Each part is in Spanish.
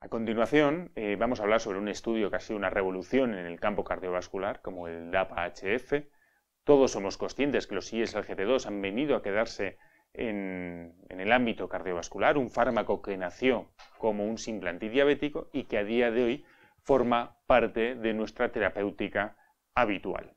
A continuación, eh, vamos a hablar sobre un estudio que ha sido una revolución en el campo cardiovascular, como el DAPA-HF. Todos somos conscientes que los ISLGT2 han venido a quedarse en, en, el ámbito cardiovascular, un fármaco que nació como un simple antidiabético y que a día de hoy forma parte de nuestra terapéutica habitual.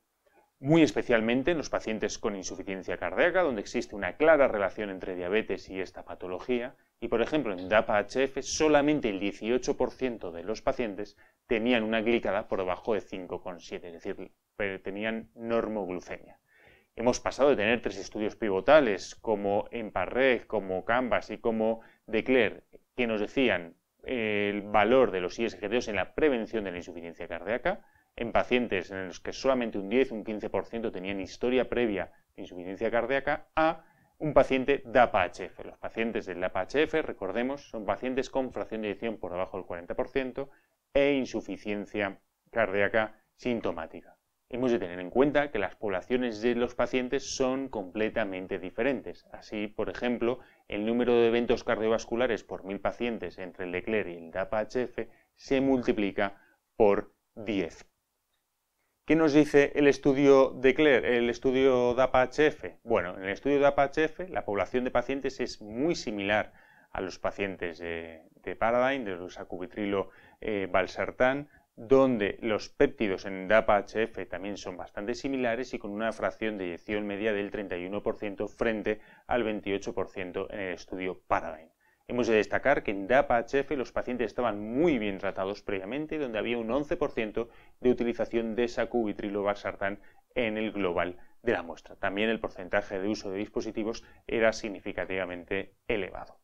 Muy especialmente en los pacientes con insuficiencia cardíaca, donde existe una clara relación entre diabetes y esta patología, y por ejemplo, en DAPA-HF solamente el 18% de los pacientes tenían una glicada por debajo de 5,7, es decir, tenían normoglucemia. Hemos pasado de tener tres estudios pivotales como EMPARREG, como CANVAS y como DECLARE, que nos decían eh, el valor de los ISG2 en la prevención de la insuficiencia cardíaca, en pacientes en los que solamente un 10, un 15% tenían historia previa de insuficiencia cardíaca, a un paciente DAPA-HF. Los pacientes del DAPA-HF, recordemos, son pacientes con fracción de edición por debajo del 40% e insuficiencia cardíaca sintomática. Hemos de tener en cuenta que las poblaciones de los pacientes son completamente diferentes. Así, por ejemplo, el número de eventos cardiovasculares por mil pacientes entre el Leclerc y el DAPA-HF se multiplica por 10. ¿Qué nos dice el estudio de Claire, el estudio DAPA-HF? Bueno, en el estudio DAPA-HF la población de pacientes es muy similar a los pacientes de, de Paradigm, de los acubitrilo eh, donde los péptidos en DAPA-HF también son bastante similares y con una fracción de eyección media del 31% frente al 28% en el estudio Paradigm. Hemos de destacar que en DAPA-HF los pacientes estaban muy bien tratados previamente, donde había un 11% de utilización de sacubitril/valsartán en el global de la muestra. También el porcentaje de uso de dispositivos era significativamente elevado.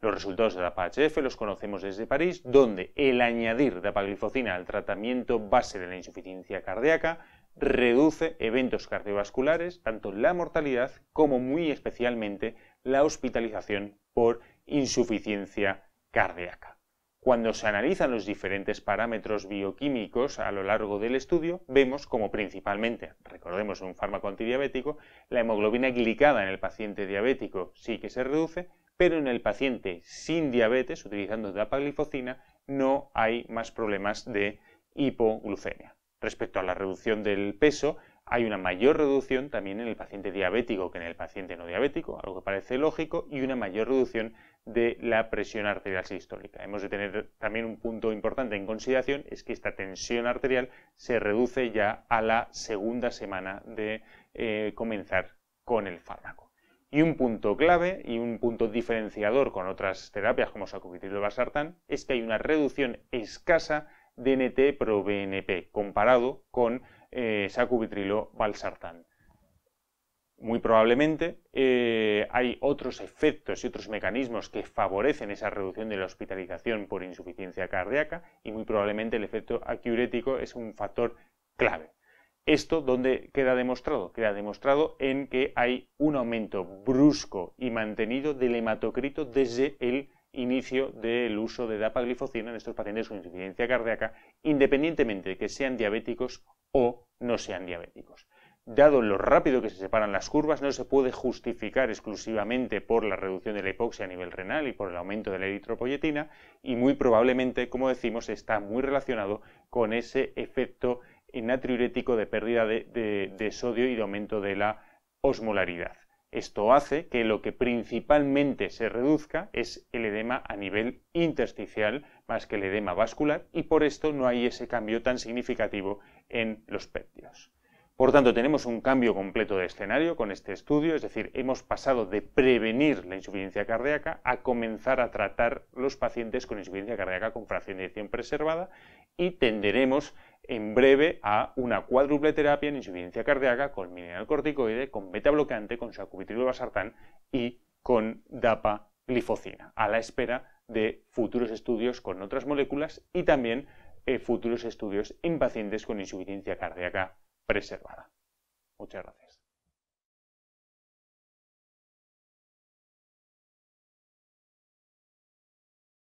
Los resultados de DAPA-HF los conocemos desde París, donde el añadir dapaglifosina al tratamiento base de la insuficiencia cardíaca reduce eventos cardiovasculares, tanto la mortalidad como muy especialmente la hospitalización por insuficiencia cardíaca. Cuando se analizan los diferentes parámetros bioquímicos a lo largo del estudio, vemos como principalmente, recordemos un fármaco antidiabético, la hemoglobina glicada en el paciente diabético sí que se reduce, pero en el paciente sin diabetes, utilizando dapaglifocina no hay más problemas de hipoglucemia. Respecto a la reducción del peso, hay una mayor reducción también en el paciente diabético que en el paciente no diabético, algo que parece lógico, y una mayor reducción de la presión arterial sistólica. Hemos de tener también un punto importante en consideración, es que esta tensión arterial se reduce ya a la segunda semana de eh, comenzar con el fármaco. Y un punto clave y un punto diferenciador con otras terapias como sacubitril valsartán es que hay una reducción escasa de NT pro BNP comparado con eh, sacubitrilo valsartán muy probablemente eh, hay otros efectos y otros mecanismos que favorecen esa reducción de la hospitalización por insuficiencia cardíaca y muy probablemente el efecto aquiurético es un factor clave. Esto dónde queda demostrado? Queda demostrado en que hay un aumento brusco y mantenido del hematocrito desde el inicio del uso de dapaglifocina en estos pacientes con insuficiencia cardíaca, independientemente de que sean diabéticos o no sean diabéticos dado lo rápido que se separan las curvas, no se puede justificar exclusivamente por la reducción de la hipoxia a nivel renal y por el aumento de la eritropoyetina y muy probablemente, como decimos, está muy relacionado con ese efecto natriurético de pérdida de, sodio y de aumento de la osmolaridad. Esto hace que lo que principalmente se reduzca es el edema a nivel intersticial más que el edema vascular y por esto no hay ese cambio tan significativo en los péptidos. Por tanto, tenemos un cambio completo de escenario con este estudio, es decir, hemos pasado de prevenir la insuficiencia cardíaca a comenzar a tratar los pacientes con insuficiencia cardíaca con fracción de edición preservada y tenderemos en breve a una cuádruple terapia en insuficiencia cardíaca con mineral corticoide, con beta bloqueante con sacubitril basartán y con DAPA a la espera de futuros estudios con otras moléculas y también eh, futuros estudios en pacientes con insuficiencia cardíaca preservada. Muchas gracias.